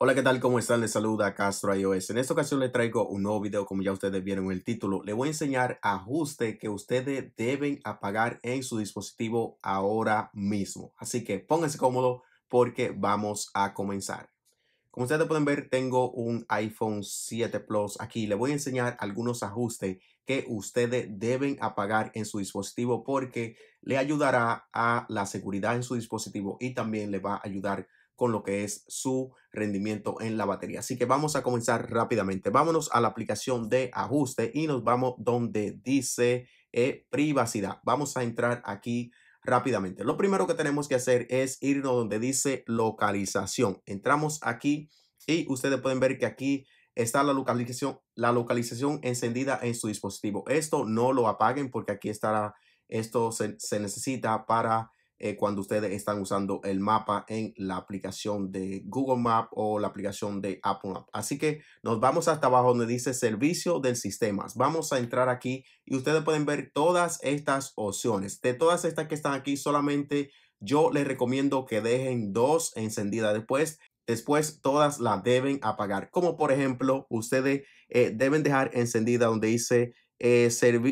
Hola, ¿qué tal? ¿Cómo están? Les saluda Castro iOS. En esta ocasión les traigo un nuevo video, como ya ustedes vieron en el título. Les voy a enseñar ajustes que ustedes deben apagar en su dispositivo ahora mismo. Así que pónganse cómodo porque vamos a comenzar. Como ustedes pueden ver, tengo un iPhone 7 Plus aquí. Le voy a enseñar algunos ajustes que ustedes deben apagar en su dispositivo porque le ayudará a la seguridad en su dispositivo y también le va a ayudar con lo que es su rendimiento en la batería. Así que vamos a comenzar rápidamente. Vámonos a la aplicación de ajuste y nos vamos donde dice eh, privacidad. Vamos a entrar aquí rápidamente. Lo primero que tenemos que hacer es irnos donde dice localización. Entramos aquí y ustedes pueden ver que aquí está la localización, la localización encendida en su dispositivo. Esto no lo apaguen porque aquí estará, esto se necesita para eh, cuando ustedes están usando el mapa en la aplicación de Google Map o la aplicación de Apple Map. Así que nos vamos hasta abajo donde dice servicio del sistema. Vamos a entrar aquí y ustedes pueden ver todas estas opciones. De todas estas que están aquí, solamente yo les recomiendo que dejen dos encendidas después. Después todas las deben apagar. Como por ejemplo, ustedes eh, deben dejar encendida donde dice eh,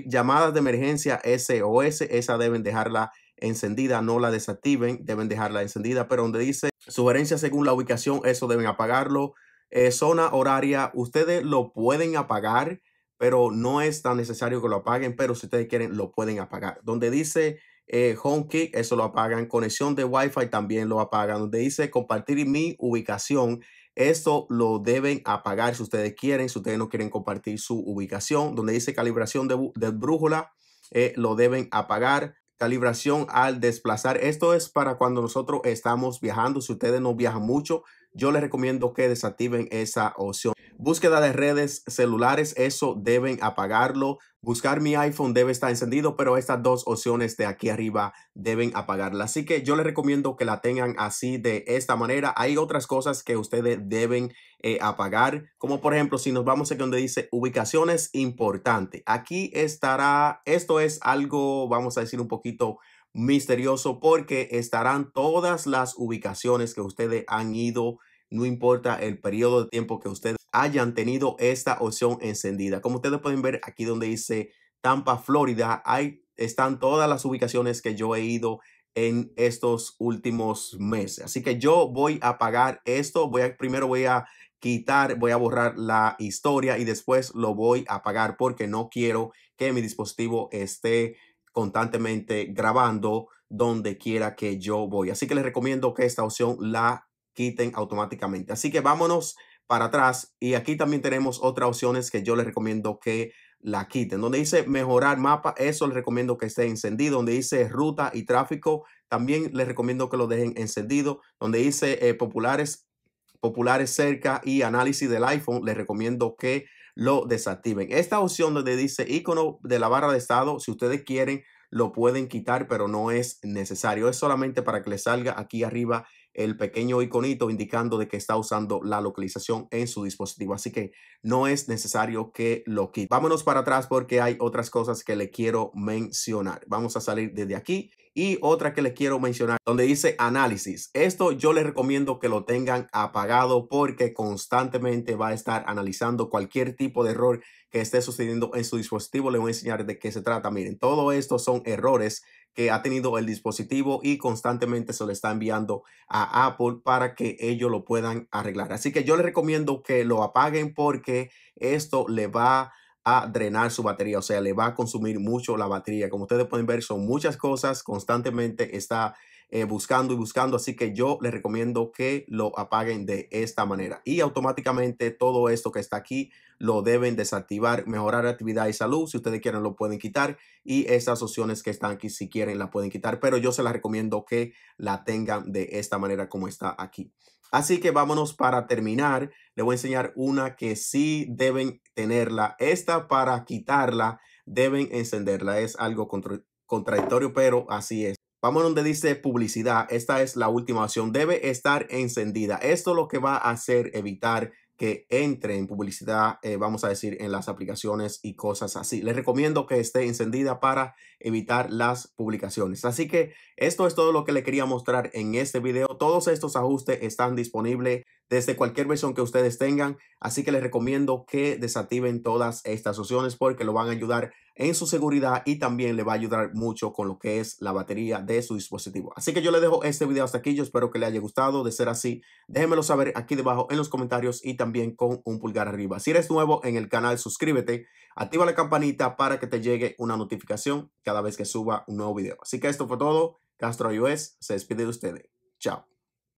llamadas de emergencia SOS. Esa deben dejarla encendida encendida, no la desactiven, deben dejarla encendida, pero donde dice sugerencia según la ubicación, eso deben apagarlo. Eh, zona horaria, ustedes lo pueden apagar, pero no es tan necesario que lo apaguen, pero si ustedes quieren, lo pueden apagar. Donde dice eh, home key eso lo apagan. Conexión de Wi-Fi también lo apagan. Donde dice compartir mi ubicación, esto lo deben apagar si ustedes quieren, si ustedes no quieren compartir su ubicación. Donde dice calibración de, brújula, eh, lo deben apagar calibración al desplazar. Esto es para cuando nosotros estamos viajando. Si ustedes no viajan mucho, yo les recomiendo que desactiven esa opción. Búsqueda de redes celulares, eso deben apagarlo. Buscar mi iPhone debe estar encendido, pero estas dos opciones de aquí arriba deben apagarla. Así que yo les recomiendo que la tengan así de esta manera. Hay otras cosas que ustedes deben eh, apagar, como por ejemplo, si nos vamos aquí donde dice ubicaciones importante. Aquí estará, esto es algo, vamos a decir un poquito misterioso porque estarán todas las ubicaciones que ustedes han ido no importa el periodo de tiempo que ustedes hayan tenido esta opción encendida. Como ustedes pueden ver aquí donde dice Tampa, Florida, ahí están todas las ubicaciones que yo he ido en estos últimos meses. Así que yo voy a apagar esto. Voy a, primero voy a quitar, voy a borrar la historia y después lo voy a apagar porque no quiero que mi dispositivo esté constantemente grabando donde quiera que yo voy. Así que les recomiendo que esta opción la quiten automáticamente. Así que vámonos para atrás. Y aquí también tenemos otras opciones que yo les recomiendo que la quiten. Donde dice mejorar mapa, eso les recomiendo que esté encendido. Donde dice ruta y tráfico, también les recomiendo que lo dejen encendido. Donde dice eh, populares, populares cerca y análisis del iPhone, les recomiendo que lo desactiven. Esta opción donde dice icono de la barra de estado, si ustedes quieren, lo pueden quitar, pero no es necesario. Es solamente para que le salga aquí arriba el pequeño iconito indicando de que está usando la localización en su dispositivo. Así que no es necesario que lo quiten Vámonos para atrás porque hay otras cosas que le quiero mencionar. Vamos a salir desde aquí y otra que le quiero mencionar donde dice análisis. Esto yo les recomiendo que lo tengan apagado porque constantemente va a estar analizando cualquier tipo de error que esté sucediendo en su dispositivo. le voy a enseñar de qué se trata. Miren, todo esto son errores que ha tenido el dispositivo y constantemente se le está enviando a Apple para que ellos lo puedan arreglar. Así que yo les recomiendo que lo apaguen porque esto le va a drenar su batería, o sea, le va a consumir mucho la batería. Como ustedes pueden ver, son muchas cosas, constantemente está eh, buscando y buscando. Así que yo les recomiendo que lo apaguen de esta manera. Y automáticamente todo esto que está aquí lo deben desactivar, mejorar actividad y salud. Si ustedes quieren, lo pueden quitar. Y esas opciones que están aquí, si quieren, la pueden quitar. Pero yo se las recomiendo que la tengan de esta manera como está aquí. Así que vámonos para terminar. Le voy a enseñar una que sí deben tenerla. Esta para quitarla deben encenderla. Es algo contradictorio, pero así es. Vamos donde dice publicidad. Esta es la última opción. Debe estar encendida. Esto lo que va a hacer evitar que entre en publicidad, eh, vamos a decir, en las aplicaciones y cosas así. Les recomiendo que esté encendida para evitar las publicaciones. Así que esto es todo lo que le quería mostrar en este video. Todos estos ajustes están disponibles desde cualquier versión que ustedes tengan. Así que les recomiendo que desactiven todas estas opciones porque lo van a ayudar en su seguridad y también le va a ayudar mucho con lo que es la batería de su dispositivo. Así que yo le dejo este video hasta aquí. Yo espero que le haya gustado. De ser así, déjenmelo saber aquí debajo en los comentarios y también con un pulgar arriba. Si eres nuevo en el canal, suscríbete, activa la campanita para que te llegue una notificación cada vez que suba un nuevo video. Así que esto fue todo. Castro iOS se despide de ustedes. Chao.